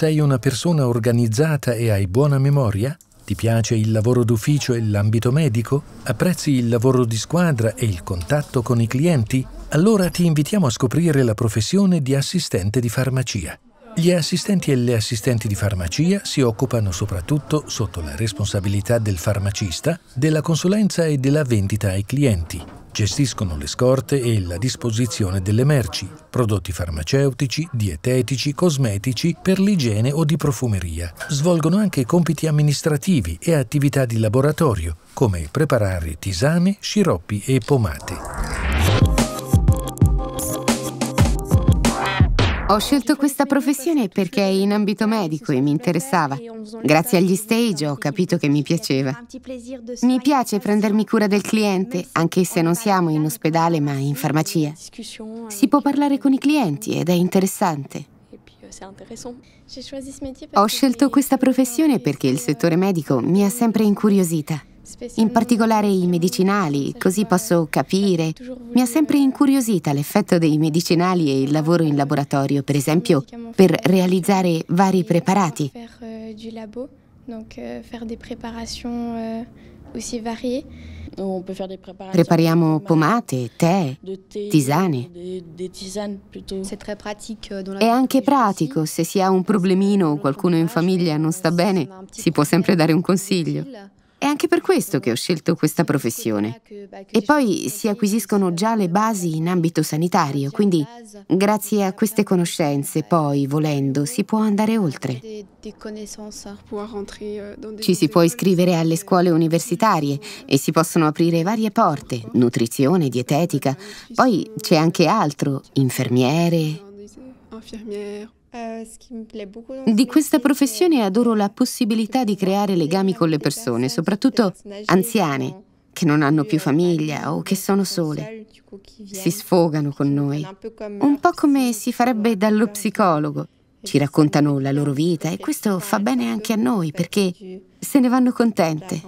Sei una persona organizzata e hai buona memoria? Ti piace il lavoro d'ufficio e l'ambito medico? Apprezzi il lavoro di squadra e il contatto con i clienti? Allora ti invitiamo a scoprire la professione di assistente di farmacia. Gli assistenti e le assistenti di farmacia si occupano soprattutto, sotto la responsabilità del farmacista, della consulenza e della vendita ai clienti. Gestiscono le scorte e la disposizione delle merci, prodotti farmaceutici, dietetici, cosmetici, per l'igiene o di profumeria. Svolgono anche compiti amministrativi e attività di laboratorio, come preparare tisane, sciroppi e pomate. Ho scelto questa professione perché è in ambito medico e mi interessava. Grazie agli stage ho capito che mi piaceva. Mi piace prendermi cura del cliente, anche se non siamo in ospedale ma in farmacia. Si può parlare con i clienti ed è interessante. Ho scelto questa professione perché il settore medico mi ha sempre incuriosita in particolare i medicinali, così posso capire. Mi ha sempre incuriosita l'effetto dei medicinali e il lavoro in laboratorio, per esempio, per realizzare vari preparati. Euh, euh, euh, Prepariamo pomate, tè, tisane. È anche pratico, se si ha un problemino o qualcuno in famiglia non sta bene, si può sempre dare un consiglio. È anche per questo che ho scelto questa professione. E poi si acquisiscono già le basi in ambito sanitario, quindi grazie a queste conoscenze poi, volendo, si può andare oltre. Ci si può iscrivere alle scuole universitarie e si possono aprire varie porte, nutrizione, dietetica, poi c'è anche altro, infermiere. Eh, di questa professione adoro la possibilità di creare legami con le persone, soprattutto anziane che non hanno più euh, famiglia o che sono sole. Si sfogano con noi, un po' come si farebbe dallo psicologo. Ci raccontano la loro vita e questo fa bene anche a noi perché se ne vanno contente.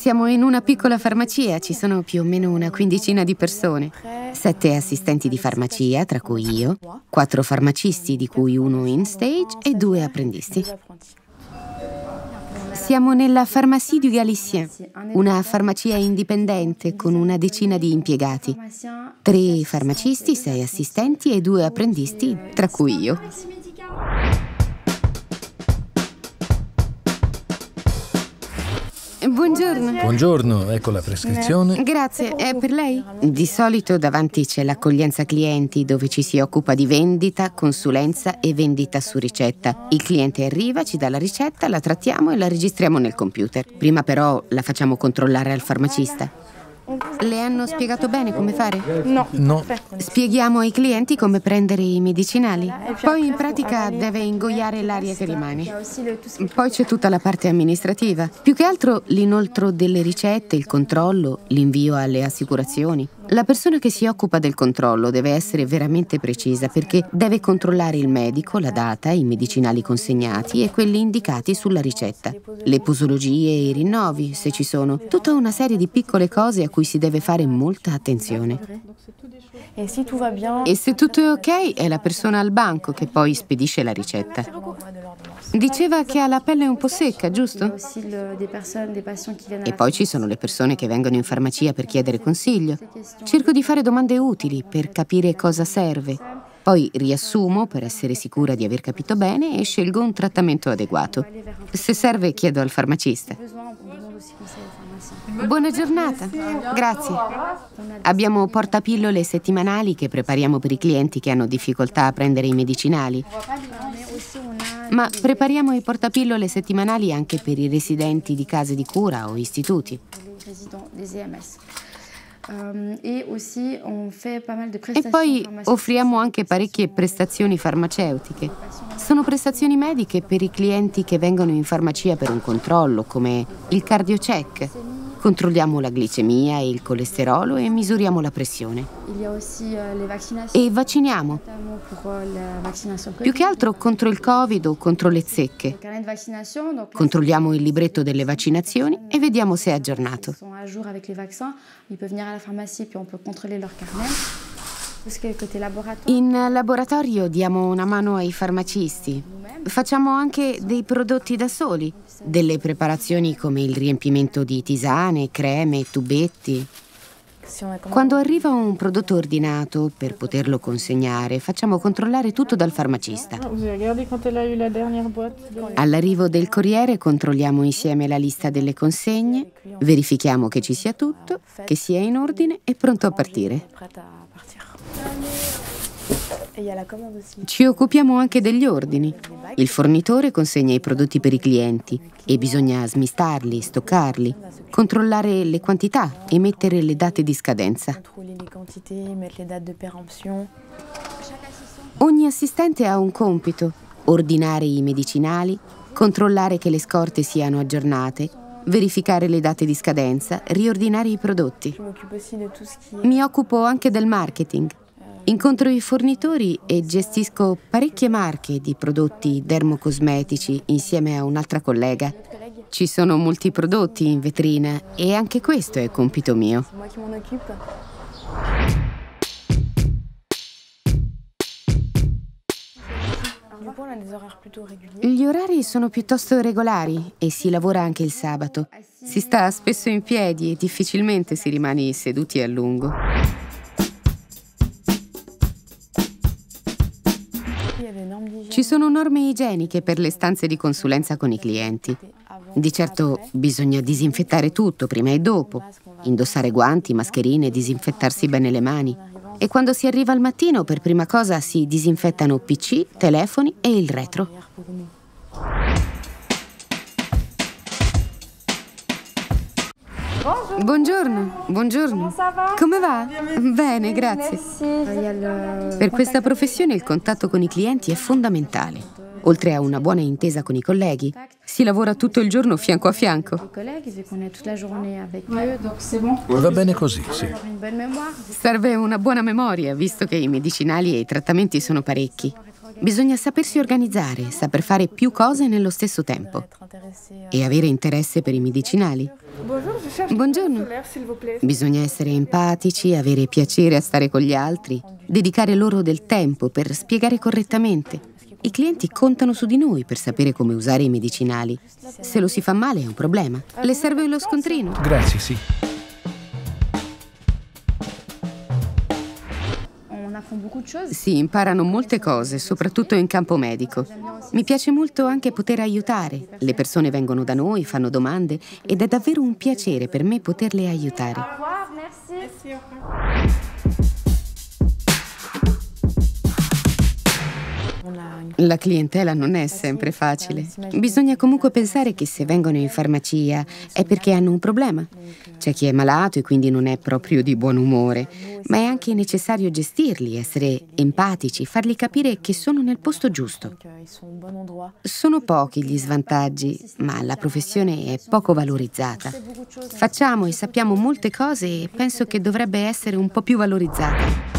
Siamo in una piccola farmacia, ci sono più o meno una quindicina di persone. Sette assistenti di farmacia, tra cui io, quattro farmacisti, di cui uno in stage, e due apprendisti. Siamo nella Pharmacie du Galicien, una farmacia indipendente con una decina di impiegati. Tre farmacisti, sei assistenti e due apprendisti, tra cui io. Buongiorno. Buongiorno, ecco la prescrizione. Grazie, è per lei? Di solito davanti c'è l'accoglienza clienti dove ci si occupa di vendita, consulenza e vendita su ricetta. Il cliente arriva, ci dà la ricetta, la trattiamo e la registriamo nel computer. Prima però la facciamo controllare al farmacista. Le hanno spiegato bene come fare? No. no. Spieghiamo ai clienti come prendere i medicinali. Poi in pratica deve ingoiare l'aria che rimane. Poi c'è tutta la parte amministrativa. Più che altro l'inoltro delle ricette, il controllo, l'invio alle assicurazioni. La persona che si occupa del controllo deve essere veramente precisa perché deve controllare il medico, la data, i medicinali consegnati e quelli indicati sulla ricetta, le posologie e i rinnovi, se ci sono, tutta una serie di piccole cose a cui si deve fare molta attenzione. E se tutto è ok è la persona al banco che poi spedisce la ricetta. Diceva che ha la pelle un po' secca, giusto? E poi ci sono le persone che vengono in farmacia per chiedere consiglio. Cerco di fare domande utili per capire cosa serve. Poi riassumo per essere sicura di aver capito bene e scelgo un trattamento adeguato. Se serve chiedo al farmacista. Buona giornata. Grazie. Abbiamo portapillole settimanali che prepariamo per i clienti che hanno difficoltà a prendere i medicinali. Ma prepariamo i portapillole settimanali anche per i residenti di case di cura o istituti. E euh, poi offriamo anche parecchie prestazioni farmaceutiche. Sono prestazioni mediche per i clienti che vengono in farmacia per un controllo, come il cardiocheck Controlliamo la glicemia e il colesterolo e misuriamo la pressione. Eh, e vacciniamo. Più che altro contro il Covid o contro le zecche. Controlliamo il libretto delle vaccinazioni e vediamo se è aggiornato. In laboratorio diamo una mano ai farmacisti. Facciamo anche dei prodotti da soli delle preparazioni come il riempimento di tisane, creme, tubetti. Quando arriva un prodotto ordinato, per poterlo consegnare, facciamo controllare tutto dal farmacista. Ah, All'arrivo del corriere controlliamo insieme la lista delle consegne, verifichiamo che ci sia tutto, che sia in ordine e pronto a partire. Ci occupiamo anche degli ordini. Il fornitore consegna i prodotti per i clienti e bisogna smistarli, stoccarli, controllare le quantità e mettere le date di scadenza. Ogni assistente ha un compito, ordinare i medicinali, controllare che le scorte siano aggiornate, verificare le date di scadenza, riordinare i prodotti. Mi occupo anche del marketing. Incontro i fornitori e gestisco parecchie marche di prodotti dermocosmetici insieme a un'altra collega. Ci sono molti prodotti in vetrina e anche questo è compito mio. Gli orari sono piuttosto regolari e si lavora anche il sabato. Si sta spesso in piedi e difficilmente si rimane seduti a lungo. Ci sono norme igieniche per le stanze di consulenza con i clienti. Di certo bisogna disinfettare tutto prima e dopo, indossare guanti, mascherine, disinfettarsi bene le mani. E quando si arriva al mattino, per prima cosa si disinfettano PC, telefoni e il retro. Buongiorno, buongiorno. Come va? Bene, grazie. Per questa professione il contatto con i clienti è fondamentale. Oltre a una buona intesa con i colleghi, si lavora tutto il giorno fianco a fianco. Va bene così, sì. Serve una buona memoria, visto che i medicinali e i trattamenti sono parecchi. Bisogna sapersi organizzare, saper fare più cose nello stesso tempo e avere interesse per i medicinali. Buongiorno. Bisogna essere empatici, avere piacere a stare con gli altri, dedicare loro del tempo per spiegare correttamente. I clienti contano su di noi per sapere come usare i medicinali. Se lo si fa male è un problema. Le serve lo scontrino. Grazie, sì. Sì, imparano molte cose, soprattutto in campo medico. Mi piace molto anche poter aiutare. Le persone vengono da noi, fanno domande ed è davvero un piacere per me poterle aiutare. Au revoir, merci. La clientela non è sempre cioè, facile. Bisogna comunque pensare che se vengono in farmacia è perché hanno un problema. C'è chi è malato e quindi non è proprio di buon umore, ma è anche necessario gestirli, essere empatici, farli capire che sono nel posto giusto. Sono pochi gli svantaggi, ma la professione è poco valorizzata. Facciamo e sappiamo molte cose e penso che dovrebbe essere un po' più valorizzata.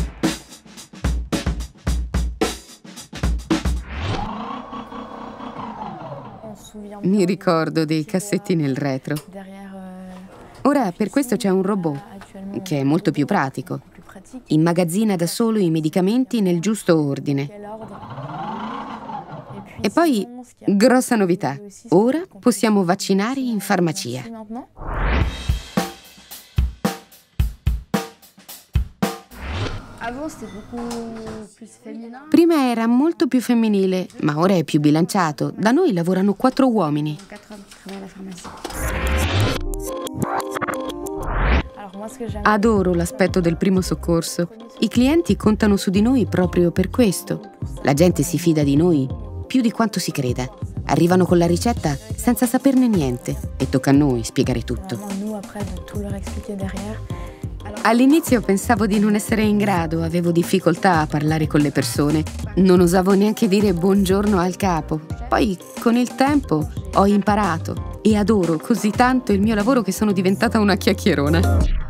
Mi ricordo dei cassetti nel retro. Ora per questo c'è un robot, che è molto più pratico. Immagazzina da solo i medicamenti nel giusto ordine. E poi, grossa novità, ora possiamo vaccinare in farmacia. Prima era molto più femminile, ma ora è più bilanciato. Da noi lavorano quattro uomini. Adoro l'aspetto del primo soccorso. I clienti contano su di noi proprio per questo. La gente si fida di noi più di quanto si creda. Arrivano con la ricetta senza saperne niente e tocca a noi spiegare tutto. All'inizio pensavo di non essere in grado, avevo difficoltà a parlare con le persone, non osavo neanche dire buongiorno al capo. Poi con il tempo ho imparato e adoro così tanto il mio lavoro che sono diventata una chiacchierona.